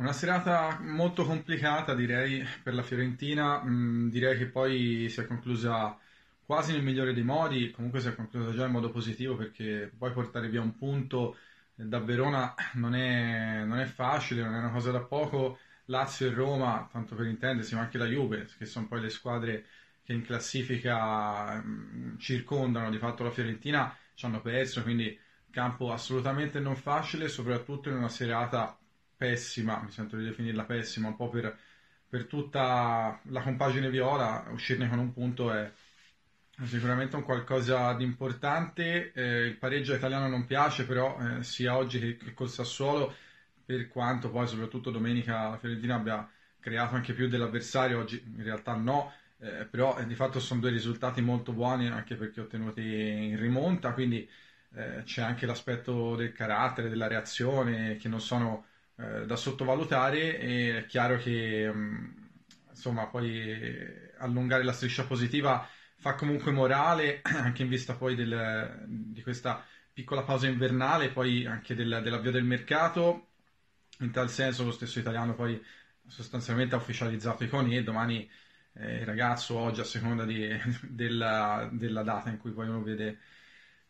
Una serata molto complicata direi per la Fiorentina, mh, mm, direi che poi si è conclusa quasi nel migliore dei modi, comunque si è conclusa già in modo positivo perché poi portare via un punto da Verona non è, non è facile, non è una cosa da poco, Lazio e Roma, tanto per intendersi, ma anche la Juve, che sono poi le squadre che in classifica mh, mm, circondano di fatto la Fiorentina, ci hanno perso, quindi campo assolutamente non facile, soprattutto in una serata pessima, mi sento di definirla pessima, un po' per, per tutta la compagine viola, uscirne con un punto è sicuramente un qualcosa di importante, eh, il pareggio italiano non piace però eh, sia oggi che, che col Sassuolo, per quanto poi soprattutto domenica la Fiorentina abbia creato anche più dell'avversario, oggi in realtà no, eh, però eh, di fatto sono due risultati molto buoni anche perché ottenuti in rimonta, quindi eh, c'è anche l'aspetto del carattere, della reazione che non sono eh, da sottovalutare e è chiaro che mm, insomma poi allungare la striscia positiva fa comunque morale anche in vista poi del, di questa piccola pausa invernale poi anche del, dell'avvio del mercato in tal senso lo stesso italiano poi sostanzialmente ha ufficializzato i coni e domani eh, il ragazzo oggi a seconda di, della, della, data in cui poi uno vede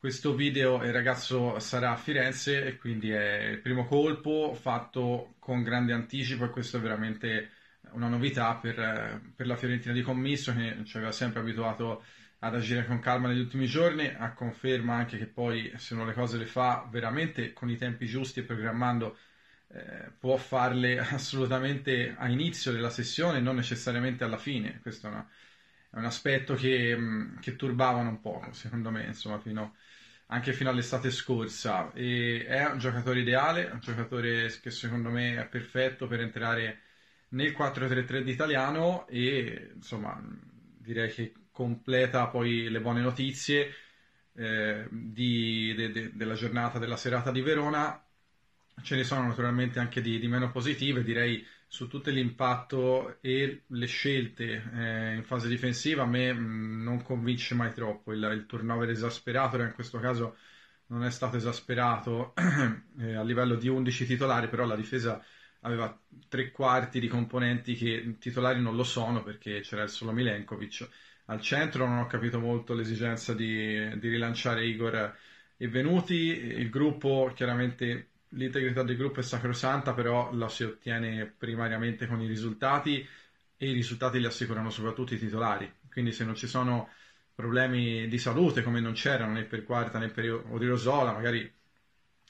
questo video il ragazzo sarà a Firenze e quindi è il primo colpo fatto con grande anticipo e questo è veramente una novità per, per la Fiorentina di Commisso che ci aveva sempre abituato ad agire con calma negli ultimi giorni, a conferma anche che poi se uno le cose le fa veramente con i tempi giusti e programmando eh, può farle assolutamente a inizio della sessione, non necessariamente alla fine. Questa è una, è un aspetto che, mm, che turbavano un po', secondo me, insomma, fino, anche fino all'estate scorsa. E è un giocatore ideale, un giocatore che secondo me è perfetto per entrare nel 4-3-3 d'italiano e insomma mm, direi che completa poi le buone notizie eh, di, de, de, della giornata, della serata di Verona. Ce ne sono naturalmente anche di, di meno positive, direi su tutto l'impatto e le scelte eh, in fase difensiva a me mh, mm, non convince mai troppo il, il turnover esasperato in questo caso non è stato esasperato eh, a livello di 11 titolari però la difesa aveva tre quarti di componenti che titolari non lo sono perché c'era il solo Milenkovic al centro non ho capito molto l'esigenza di, di rilanciare Igor e Venuti il gruppo chiaramente L'integrità del gruppo è sacrosanta, però la si ottiene primariamente con i risultati e i risultati li assicurano soprattutto i titolari. Quindi se non ci sono problemi di salute come non c'erano né per Quarta né per Odriozola, magari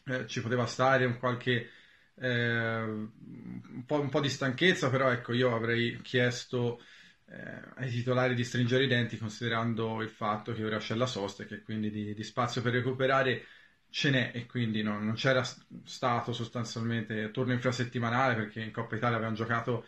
eh, ci poteva stare un qualche eh, un, po', un, po', di stanchezza, però ecco io avrei chiesto eh, ai titolari di stringere i denti considerando il fatto che ora c'è la sosta e che quindi di, di spazio per recuperare ce n'è e quindi no, non c'era stato sostanzialmente turno infrasettimanale perché in Coppa Italia avevano giocato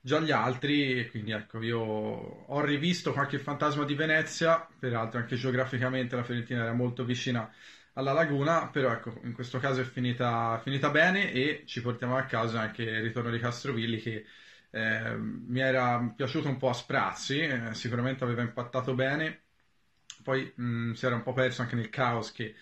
già gli altri e quindi ecco io ho rivisto qualche fantasma di Venezia peraltro anche geograficamente la Fiorentina era molto vicina alla Laguna però ecco in questo caso è finita, finita bene e ci portiamo a casa anche il ritorno di Castrovilli che eh, mi era piaciuto un po' a sprazzi eh, sicuramente aveva impattato bene poi mh, mm, si era un po' perso anche nel caos che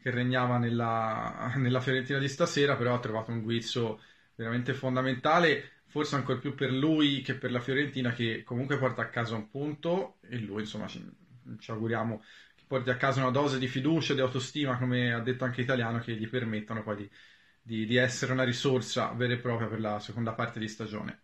che regnava nella, nella Fiorentina di stasera, però ha trovato un guizzo veramente fondamentale, forse ancora più per lui che per la Fiorentina, che comunque porta a casa un punto e lui, insomma, ci, ci auguriamo che porti a casa una dose di fiducia, di autostima, come ha detto anche Italiano, che gli permettano poi di, di, di essere una risorsa vera e propria per la seconda parte di stagione.